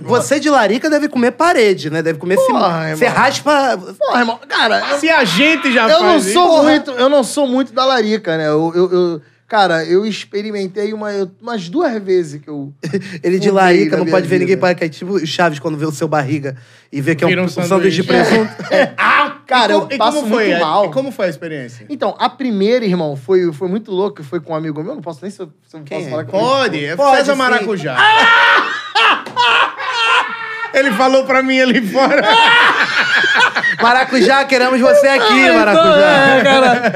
Você de larica deve comer parede, né? Deve comer Porra, cima. Você raspa. Porra, irmão, cara. Se a gente já eu não sou isso, muito, eu não sou muito da larica, né? Eu, eu- eu- cara, eu experimentei uma, umas duas vezes que eu Ele de larica, não pode ver ninguém para que é tipo o Chaves quando vê o seu barriga e vê que é um, um sanduíche. sanduíche de é. presunto. É. Ah, cara, eu passo foi? muito mal. E como foi a experiência? Então, a primeira, irmão, foi, foi muito louco, foi com um amigo meu, não posso nem se eu, se eu posso é? falar com ele. Pode, é Pode, César sim. Maracujá. Ah! Ele falou pra mim ali fora. Maracujá, queremos você ah, aqui, então, Maracujá. Então, é,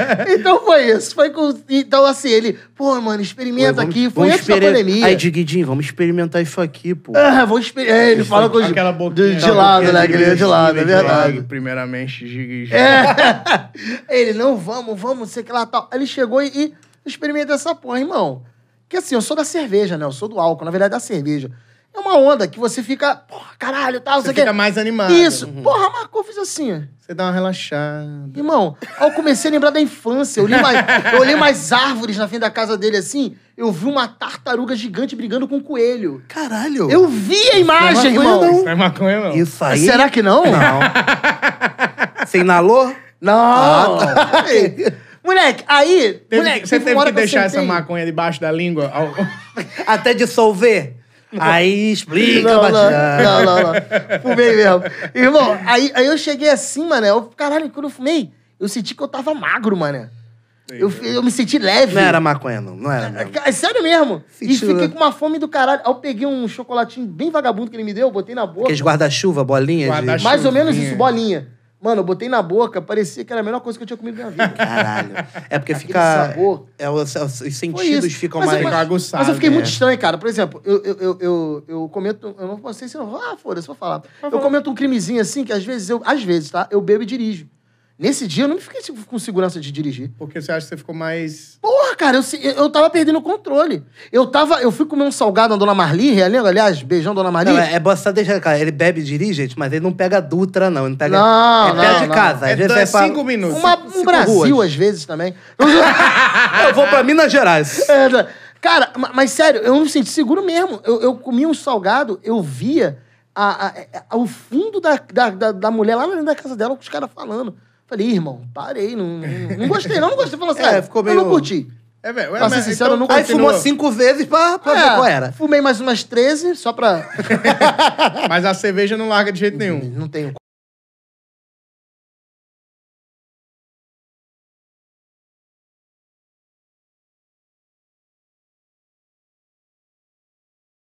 cara. Então foi isso. Foi com... Então, assim, ele, pô, mano, experimenta Ué, vamos, aqui. Foi antes experim... da pandemia. Aí, Diguidinho, vamos experimentar isso aqui, pô. Ah, vou experimentar. É, ele isso fala com Aquela boquinha. Né, de, de lado, né? Aquele de, lado, é verdade. Primeiramente, Diguidinho. É. Ele, não, vamos, vamos, sei que lá, tal. ele chegou e, e experimenta essa porra, irmão. Porque assim, eu sou da cerveja, né? Eu sou do álcool, na verdade, da cerveja. É uma onda que você fica, porra, caralho, tal, você fica quer... mais animado. Isso. Uhum. Porra, marcou, fiz assim. Você dá uma relaxada. Irmão, aí eu comecei a lembrar da infância. Eu li mais, eu olhei mais árvores na frente da casa dele assim, eu vi uma tartaruga gigante brigando com um coelho. Caralho. Eu vi a imagem, não é irmão. Não. Isso não é maconha, não. Isso aí. Será que não? Não. você inalou? Não. Ah, Moleque, aí. Teve, moleque, você teve que deixar essa maconha debaixo da língua? Até dissolver? Aí explica não, Não, não, não, Fumei mesmo. Irmão, aí, aí eu cheguei assim, mano. Eu, caralho, quando eu fumei, eu senti que eu tava magro, mano. Eu, eu me senti leve. Não era maconha, não. Não era mesmo. É, é sério mesmo. Sentiu. E fiquei né? com uma fome do caralho. Aí eu peguei um chocolatinho bem vagabundo que ele me deu, botei na boca. Aqueles guarda-chuva, bolinha. Guarda de... Mais ou menos isso, bolinha. Mano, eu botei na boca, parecia que era a melhor coisa que eu tinha comido na vida. Caralho. É porque fica. Sabor. É, é os, os sentidos ficam mas mais eu, mas, aguçados. Mas eu fiquei é. muito né? estranho, cara. Por exemplo, eu, eu, eu, eu, eu comento. Eu não sei se não. Ah, foda-se, vou falar. Eu comento um crimezinho assim que às vezes eu. Às vezes, tá? Eu bebo e dirijo. Nesse dia eu não fiquei com segurança de dirigir. Porque você acha que você ficou mais. Porra, cara, eu, eu tava perdendo o controle. Eu tava. Eu fui comer um salgado na dona Marli, é realendo, aliás, beijão dona Marli. Não, é, é deixar, cara. Ele bebe e dirige, gente, mas ele não pega Dutra, não. Ele não pega. Não, ele não, pega de não. casa. É, às vezes é pra... cinco minutos. Uma, um Brasil, ruas. às vezes, também. eu vou pra Minas Gerais. É, cara, mas sério, eu não me senti seguro mesmo. Eu, eu comi um salgado, eu via. A, a, a, o fundo da, da, da, mulher lá dentro da casa dela, com os caras falando. Falei, irmão, parei, não, não, não gostei, não, não gostei. Falou assim, é, ah, ficou meio... eu não curti. É, é, Pra ser sincero, então, eu não Aí fumou cinco vezes pra, pra é, ver qual era. Fumei mais umas 13, só pra. mas a cerveja não larga de jeito nenhum. Não tenho.